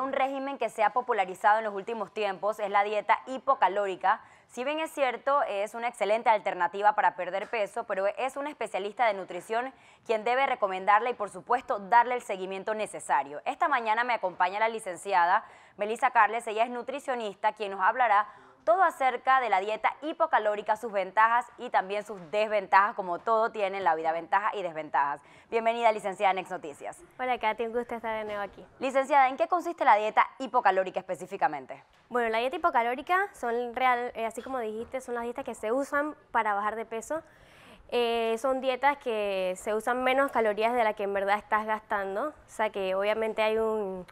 un régimen que se ha popularizado en los últimos tiempos es la dieta hipocalórica. Si bien es cierto, es una excelente alternativa para perder peso, pero es un especialista de nutrición quien debe recomendarla y por supuesto darle el seguimiento necesario. Esta mañana me acompaña la licenciada Melissa Carles, ella es nutricionista, quien nos hablará todo acerca de la dieta hipocalórica, sus ventajas y también sus desventajas, como todo tiene en la vida, ventajas y desventajas. Bienvenida, licenciada Next Noticias. Hola, Katy, un gusto estar de nuevo aquí. Licenciada, ¿en qué consiste la dieta hipocalórica específicamente? Bueno, la dieta hipocalórica son real, eh, así como dijiste, son las dietas que se usan para bajar de peso. Eh, son dietas que se usan menos calorías de las que en verdad estás gastando, o sea que obviamente hay un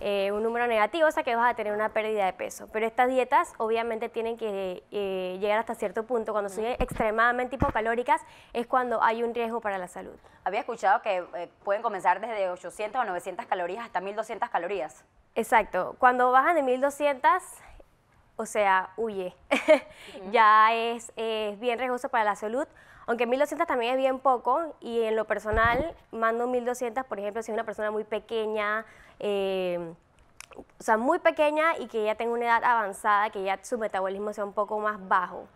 eh, un número negativo, o sea que vas a tener una pérdida de peso. Pero estas dietas obviamente tienen que eh, llegar hasta cierto punto. Cuando son extremadamente hipocalóricas es cuando hay un riesgo para la salud. Había escuchado que eh, pueden comenzar desde 800 a 900 calorías hasta 1200 calorías. Exacto. Cuando bajan de 1200, o sea, huye. ya es, es bien riesgoso para la salud aunque 1200 también es bien poco y en lo personal mando 1200, por ejemplo, si es una persona muy pequeña, eh, o sea, muy pequeña y que ya tenga una edad avanzada, que ya su metabolismo sea un poco más bajo.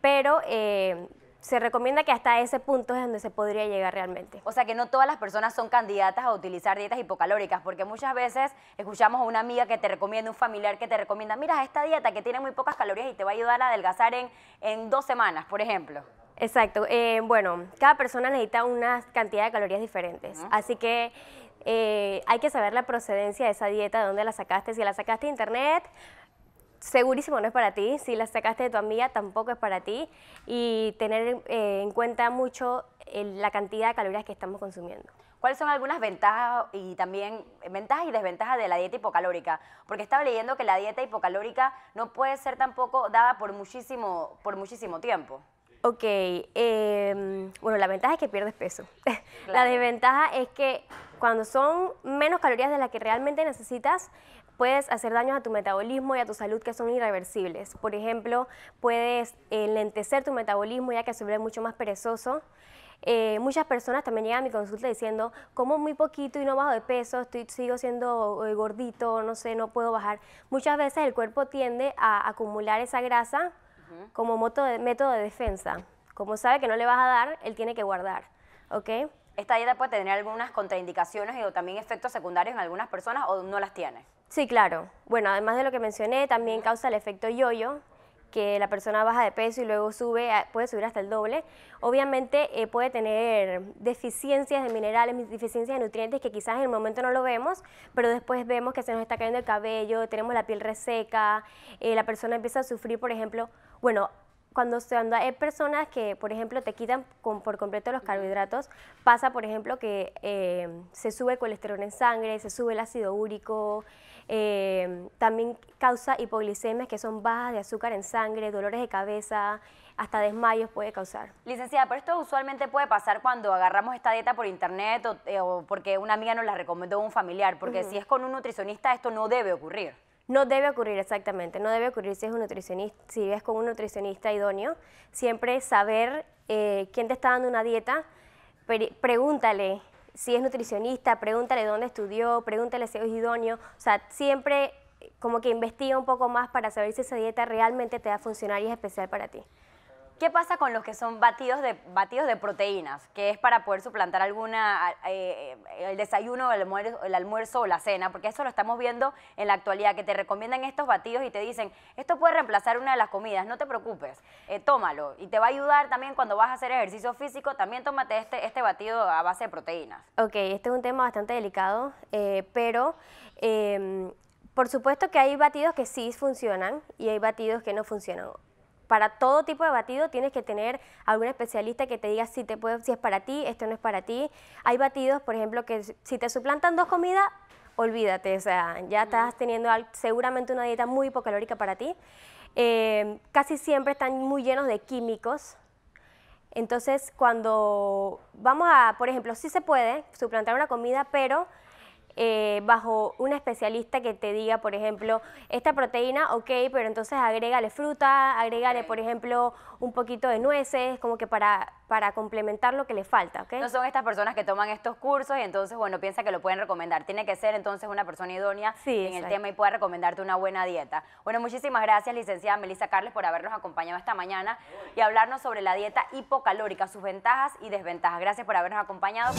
Pero eh, se recomienda que hasta ese punto es donde se podría llegar realmente. O sea que no todas las personas son candidatas a utilizar dietas hipocalóricas, porque muchas veces escuchamos a una amiga que te recomienda, un familiar que te recomienda, mira esta dieta que tiene muy pocas calorías y te va a ayudar a adelgazar en dos semanas, por ejemplo. Exacto. Eh, bueno, cada persona necesita una cantidad de calorías diferentes. Así que eh, hay que saber la procedencia de esa dieta, de dónde la sacaste. Si la sacaste de internet, segurísimo no es para ti. Si la sacaste de tu amiga, tampoco es para ti. Y tener eh, en cuenta mucho la cantidad de calorías que estamos consumiendo. ¿Cuáles son algunas ventajas y también ventajas y desventajas de la dieta hipocalórica? Porque estaba leyendo que la dieta hipocalórica no puede ser tampoco dada por muchísimo, por muchísimo tiempo. Ok, em, bueno, la ventaja es que pierdes peso. La desventaja es que cuando son menos calorías de las que realmente necesitas, puedes hacer daños a tu metabolismo y a tu salud que son irreversibles. Por ejemplo, puedes eh, lentecer tu metabolismo ya que se vuelve mucho más perezoso. Eh, muchas personas también llegan a mi consulta diciendo, como muy poquito y no bajo de peso, estoy, sigo siendo eh, gordito, no sé, no puedo bajar. Muchas veces el cuerpo tiende a acumular esa grasa como moto método de defensa. Como sabe que no le vas a dar, él tiene que guardar, ¿Esta dieta puede tener algunas contraindicaciones o también efectos secundarios en algunas personas o no las tiene? Sí, claro. Bueno, además de lo que mencioné, también causa el efecto yoyo, que la persona baja de peso y luego sube, ah, puede subir hasta el doble, obviamente eh, puede tener deficiencias de minerales, deficiencias de nutrientes que quizás en el momento no lo vemos, pero después vemos que se nos está cayendo el cabello, tenemos la piel reseca, eh, la persona empieza a sufrir, por ejemplo, bueno, cuando se hay personas que, por ejemplo, te quitan por completo los carbohidratos, pasa, por ejemplo, que eh, se sube el colesterol en sangre, se sube el ácido úrico, eh, también causa hipoglicemias que son bajas de azúcar en sangre, dolores de cabeza, hasta desmayos puede causar. Licenciada, pero esto usualmente puede pasar cuando agarramos esta dieta por internet o, eh, porque una amiga nos la recomendó un familiar, porque si es con un nutricionista esto no debe ocurrir. No debe ocurrir exactamente, no debe ocurrir si es un nutricionista, si vives con un nutricionista idóneo. Siempre saber eh, quién te está dando una dieta, pregúntale si es nutricionista, pregúntale dónde estudió, pregúntale si es idóneo. O sea, siempre eh, como que investiga un poco más para saber si esa dieta realmente te va a funcionar y es especial para ti. ¿Qué pasa con los que son batidos de, batidos de proteínas? Que es para poder suplantar alguna, eh, eh, el desayuno, el almuerzo, el almuerzo o la cena, porque eso lo estamos viendo en la actualidad, que te recomiendan estos batidos y te dicen, esto puede reemplazar una de las comidas, no te preocupes, eh, tómalo. Y te va a ayudar también cuando vas a hacer ejercicio físico, también tómate este, este batido a base de proteínas. Ok, este es un tema bastante delicado, pero... Em, por supuesto que hay batidos que sí funcionan y hay batidos que no funcionan para todo tipo de batido tienes que tener algún especialista que te diga si, te puede, si es para ti, esto no es para ti. Hay batidos, por ejemplo, que si te suplantan dos comidas, olvídate, o sea, ya estás teniendo seguramente una dieta muy hipocalórica para ti. Eh, casi siempre están muy llenos de químicos. Entonces, cuando vamos a, por ejemplo, si se puede suplantar una comida, pero eh, bajo un especialista que te diga, por ejemplo, esta proteína, ok, pero entonces agrégale fruta, agrégale, por ejemplo, un poquito de nueces, como que para, para complementar lo que le falta, ¿ok? No son estas personas que toman estos cursos y entonces, bueno, piensa que lo pueden recomendar. Tiene que ser entonces una persona idónea en el tema y pueda recomendarte una buena dieta. Bueno, muchísimas gracias, licenciada Melissa Carles, por habernos acompañado esta mañana y hablarnos sobre la dieta hipocalórica, sus ventajas y desventajas. Gracias por habernos acompañado.